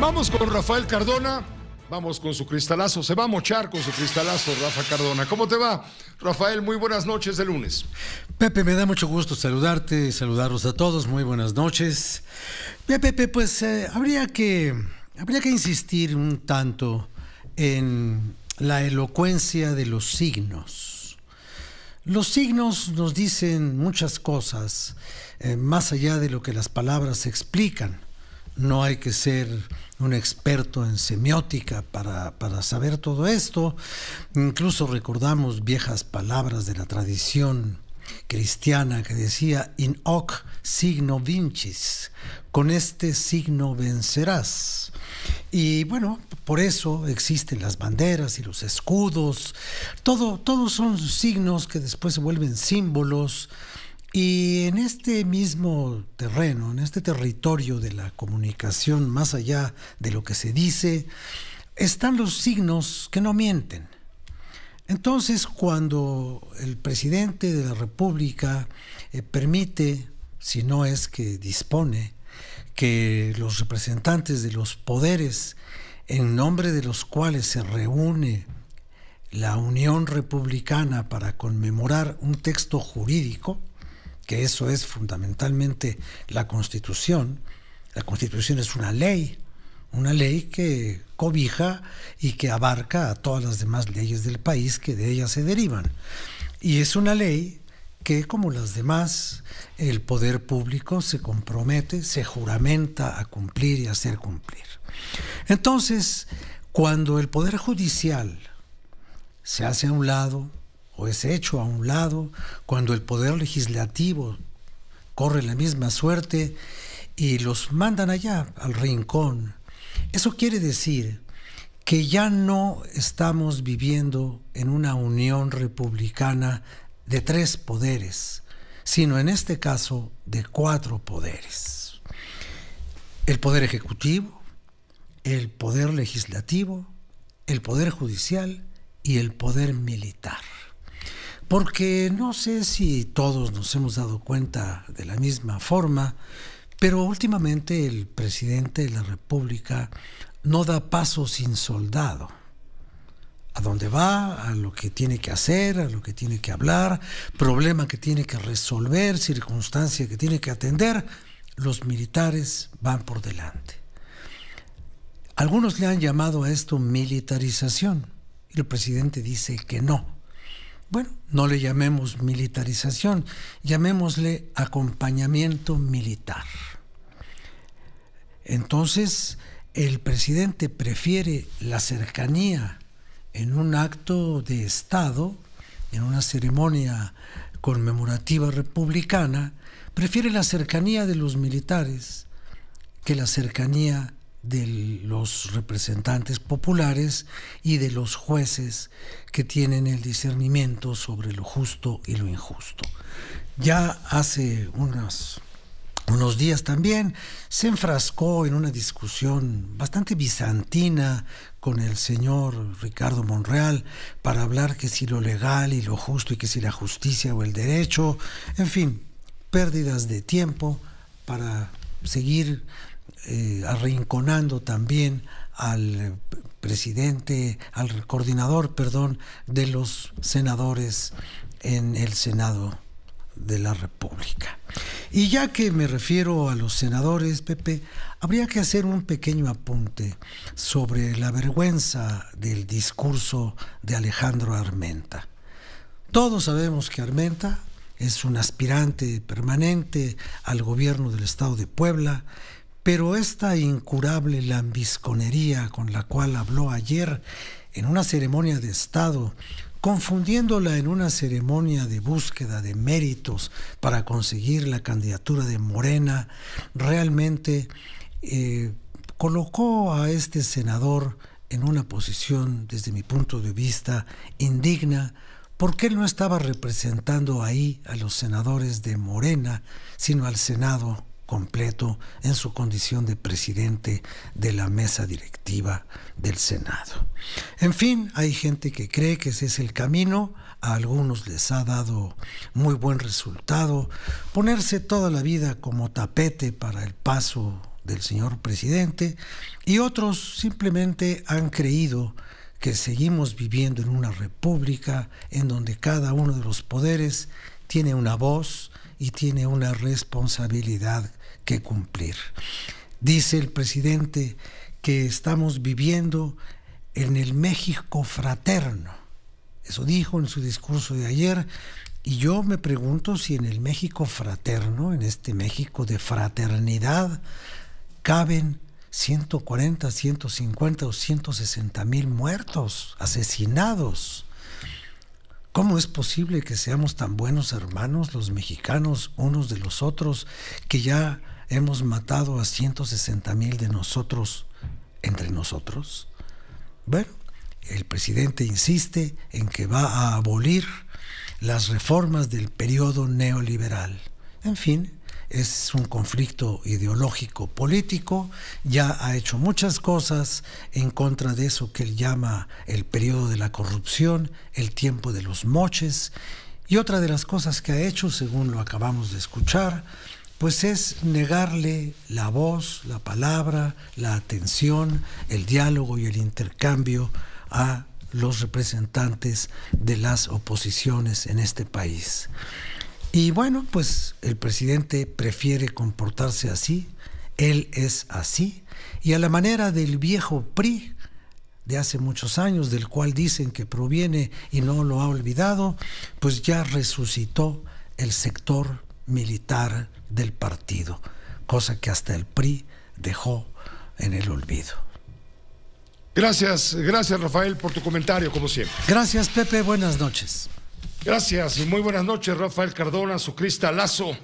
Vamos con Rafael Cardona. Vamos con su cristalazo, se va a mochar con su cristalazo, Rafa Cardona. ¿Cómo te va? Rafael, muy buenas noches de lunes. Pepe, me da mucho gusto saludarte, saludarlos a todos, muy buenas noches. Pepe, pues eh, habría, que, habría que insistir un tanto en la elocuencia de los signos. Los signos nos dicen muchas cosas, eh, más allá de lo que las palabras explican no hay que ser un experto en semiótica para, saber todo esto. Incluso recordamos viejas palabras de la tradición cristiana que decía, in hoc signo vincis, con este signo vencerás. Y bueno, por eso existen las banderas y los escudos, todo, todos son signos que después se vuelven símbolos y en este mismo terreno, en este territorio de la comunicación, más allá de lo que se dice, están los signos que no mienten. Entonces, cuando el presidente de la República eh, permite, si no es que dispone, que los representantes de los poderes, en nombre de los cuales se reúne la Unión Republicana para conmemorar un texto jurídico, que eso es fundamentalmente la Constitución. La Constitución es una ley, una ley que cobija y que abarca a todas las demás leyes del país que de ellas se derivan. Y es una ley que, como las demás, el poder público se compromete, se juramenta a cumplir y a hacer cumplir. Entonces, cuando el poder judicial se hace a un lado, o es hecho a un lado, cuando el poder legislativo corre la misma suerte y los mandan allá, al rincón. Eso quiere decir que ya no estamos viviendo en una unión republicana de tres poderes, sino en este caso de cuatro poderes. El poder ejecutivo, el poder legislativo, el poder judicial y el poder militar porque no sé si todos nos hemos dado cuenta de la misma forma, pero últimamente el presidente de la República no da paso sin soldado. A dónde va, a lo que tiene que hacer, a lo que tiene que hablar, problema que tiene que resolver, circunstancia que tiene que atender, los militares van por delante. Algunos le han llamado a esto militarización y el presidente dice que no bueno, no le llamemos militarización, llamémosle acompañamiento militar. Entonces, el presidente prefiere la cercanía en un acto de Estado, en una ceremonia conmemorativa republicana, prefiere la cercanía de los militares que la cercanía de los representantes populares y de los jueces que tienen el discernimiento sobre lo justo y lo injusto. Ya hace unos días también se enfrascó en una discusión bastante bizantina con el señor Ricardo Monreal para hablar que si lo legal y lo justo y que si la justicia o el derecho, en fin, pérdidas de tiempo para seguir eh, arrinconando también al presidente, al coordinador, perdón, de los senadores en el Senado de la República. Y ya que me refiero a los senadores, Pepe, habría que hacer un pequeño apunte sobre la vergüenza del discurso de Alejandro Armenta. Todos sabemos que Armenta es un aspirante permanente al gobierno del Estado de Puebla pero esta incurable lambisconería con la cual habló ayer en una ceremonia de Estado, confundiéndola en una ceremonia de búsqueda de méritos para conseguir la candidatura de Morena, realmente eh, colocó a este senador en una posición, desde mi punto de vista, indigna, porque él no estaba representando ahí a los senadores de Morena, sino al Senado completo en su condición de presidente de la mesa directiva del Senado. En fin, hay gente que cree que ese es el camino, a algunos les ha dado muy buen resultado ponerse toda la vida como tapete para el paso del señor presidente y otros simplemente han creído que seguimos viviendo en una república en donde cada uno de los poderes tiene una voz y tiene una responsabilidad que cumplir. Dice el presidente que estamos viviendo en el México fraterno. Eso dijo en su discurso de ayer. Y yo me pregunto si en el México fraterno, en este México de fraternidad, caben 140, 150 o 160 mil muertos, asesinados ¿Cómo es posible que seamos tan buenos hermanos los mexicanos unos de los otros que ya hemos matado a 160 mil de nosotros entre nosotros? Bueno, el presidente insiste en que va a abolir las reformas del periodo neoliberal. En fin, es un conflicto ideológico político, ya ha hecho muchas cosas en contra de eso que él llama el periodo de la corrupción, el tiempo de los moches, y otra de las cosas que ha hecho, según lo acabamos de escuchar, pues es negarle la voz, la palabra, la atención, el diálogo y el intercambio a los representantes de las oposiciones en este país. Y bueno, pues el presidente prefiere comportarse así, él es así, y a la manera del viejo PRI de hace muchos años, del cual dicen que proviene y no lo ha olvidado, pues ya resucitó el sector militar del partido, cosa que hasta el PRI dejó en el olvido. Gracias, gracias Rafael por tu comentario, como siempre. Gracias Pepe, buenas noches. Gracias y muy buenas noches, Rafael Cardona, su cristalazo.